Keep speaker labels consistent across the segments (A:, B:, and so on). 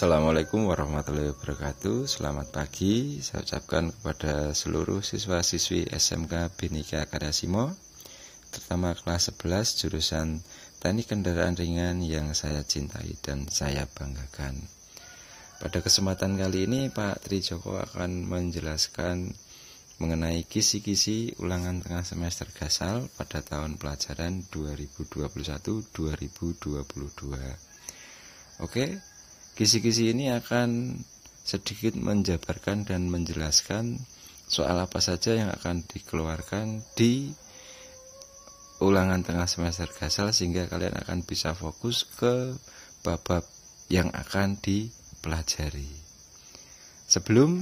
A: Assalamualaikum warahmatullahi wabarakatuh Selamat pagi Saya ucapkan kepada seluruh siswa-siswi SMK Binika Karya Simo Terutama kelas 11 jurusan Teknik Kendaraan Ringan yang saya cintai dan saya banggakan Pada kesempatan kali ini Pak Tri Joko akan menjelaskan mengenai kisi-kisi ulangan tengah semester gasal pada tahun pelajaran 2021-2022 Oke, Kisi-kisi ini akan sedikit menjabarkan dan menjelaskan soal apa saja yang akan dikeluarkan di ulangan tengah semester gasal sehingga kalian akan bisa fokus ke bab-bab yang akan dipelajari. Sebelum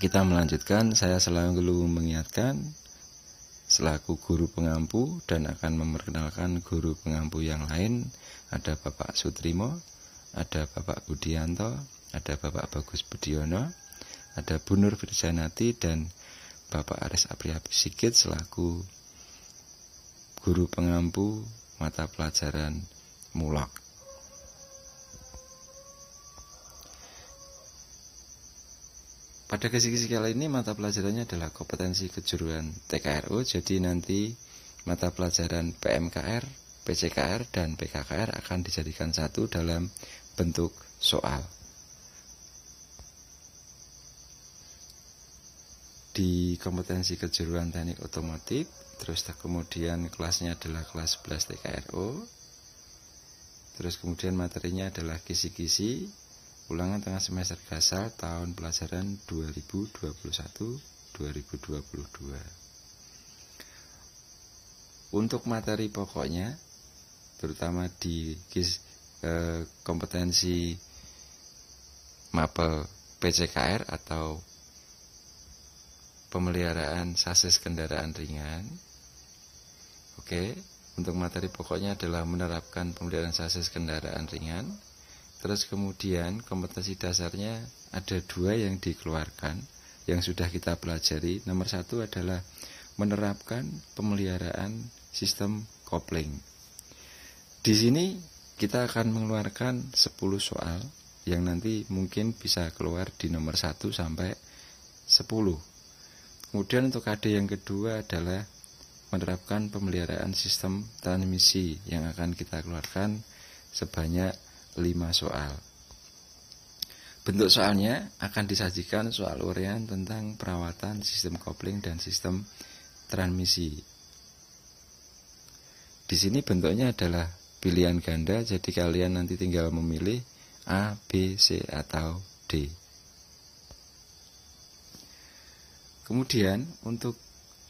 A: kita melanjutkan, saya selalu mengingatkan selaku guru pengampu dan akan memperkenalkan guru pengampu yang lain ada Bapak Sutrimo ada Bapak Budianto, ada Bapak Bagus Budiono, ada Bu Nur Firjanati dan Bapak Aris Apriya Sikit selaku guru pengampu mata pelajaran mulak. Pada kesi-kesi kali ini mata pelajarannya adalah kompetensi kejuruan TKRU, jadi nanti mata pelajaran PMKR PCKR dan PKKR akan dijadikan satu dalam bentuk soal. Di kompetensi kejuruan teknik otomotif, terus kemudian kelasnya adalah kelas 11 TKRO, terus kemudian materinya adalah kisi-kisi, ulangan tengah semester gasal tahun pelajaran 2021-2022. Untuk materi pokoknya, terutama di e, kompetensi mapel PCKR atau pemeliharaan sasis kendaraan ringan. Oke, untuk materi pokoknya adalah menerapkan pemeliharaan sasis kendaraan ringan. Terus kemudian kompetensi dasarnya ada dua yang dikeluarkan yang sudah kita pelajari. Nomor satu adalah menerapkan pemeliharaan sistem kopling. Di sini kita akan mengeluarkan 10 soal yang nanti mungkin bisa keluar di nomor 1 sampai 10. Kemudian untuk KD yang kedua adalah menerapkan pemeliharaan sistem transmisi yang akan kita keluarkan sebanyak 5 soal. Bentuk soalnya akan disajikan soal urian tentang perawatan sistem kopling dan sistem transmisi. Di sini bentuknya adalah pilihan ganda jadi kalian nanti tinggal memilih A, B, C atau D kemudian untuk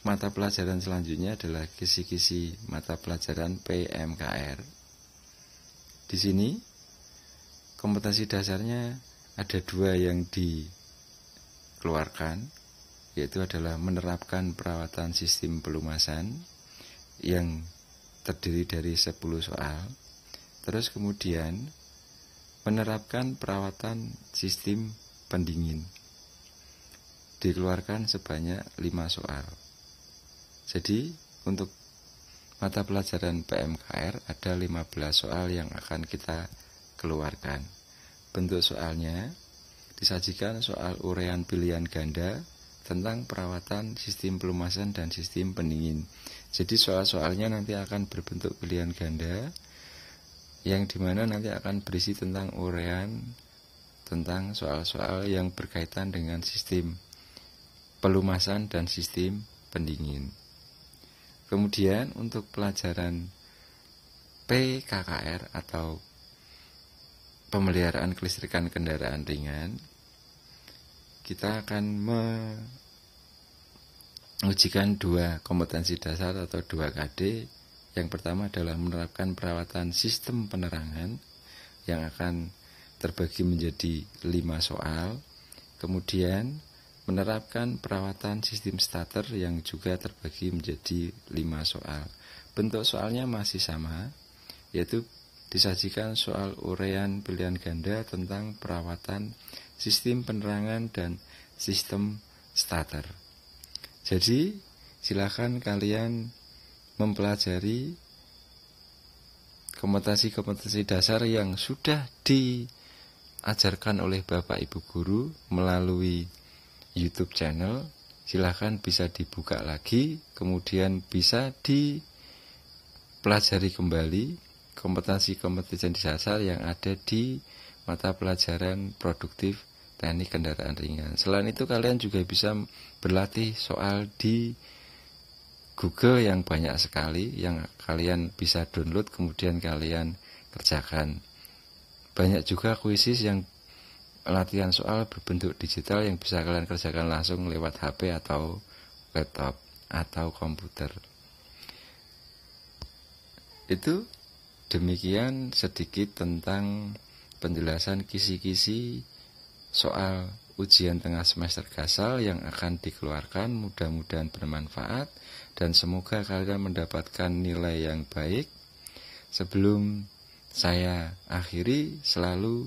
A: mata pelajaran selanjutnya adalah kisi-kisi mata pelajaran PMKR di sini kompetensi dasarnya ada dua yang dikeluarkan yaitu adalah menerapkan perawatan sistem pelumasan yang terdiri dari 10 soal. Terus kemudian menerapkan perawatan sistem pendingin. Dikeluarkan sebanyak 5 soal. Jadi untuk mata pelajaran PMKR ada 15 soal yang akan kita keluarkan. Bentuk soalnya disajikan soal urean pilihan ganda tentang perawatan sistem pelumasan dan sistem pendingin. Jadi soal-soalnya nanti akan berbentuk pilihan ganda yang dimana nanti akan berisi tentang urean tentang soal-soal yang berkaitan dengan sistem pelumasan dan sistem pendingin. Kemudian untuk pelajaran PKKR atau pemeliharaan kelistrikan kendaraan ringan kita akan mengujikan dua kompetensi dasar atau dua KD. Yang pertama adalah menerapkan perawatan sistem penerangan yang akan terbagi menjadi lima soal. Kemudian menerapkan perawatan sistem starter yang juga terbagi menjadi lima soal. Bentuk soalnya masih sama, yaitu disajikan soal urean pilihan ganda tentang perawatan sistem penerangan, dan sistem starter. Jadi, silakan kalian mempelajari kompetensi-kompetensi dasar yang sudah diajarkan oleh Bapak Ibu guru melalui YouTube channel. Silakan bisa dibuka lagi, kemudian bisa dipelajari kembali kompetensi-kompetensi dasar yang ada di mata pelajaran produktif teknik kendaraan ringan. Selain itu kalian juga bisa berlatih soal di Google yang banyak sekali yang kalian bisa download kemudian kalian kerjakan. Banyak juga kuisis yang latihan soal berbentuk digital yang bisa kalian kerjakan langsung lewat HP atau laptop atau komputer. Itu demikian sedikit tentang penjelasan kisi-kisi soal ujian tengah semester gasal yang akan dikeluarkan mudah-mudahan bermanfaat dan semoga kalian mendapatkan nilai yang baik. Sebelum saya akhiri selalu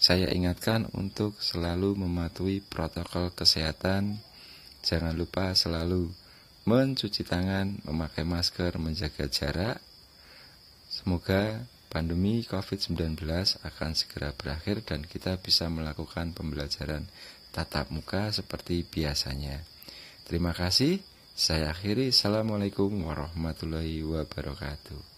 A: saya ingatkan untuk selalu mematuhi protokol kesehatan. Jangan lupa selalu mencuci tangan, memakai masker, menjaga jarak. Semoga Pandemi COVID-19 akan segera berakhir dan kita bisa melakukan pembelajaran tatap muka seperti biasanya. Terima kasih. Saya akhiri. Assalamualaikum warahmatullahi wabarakatuh.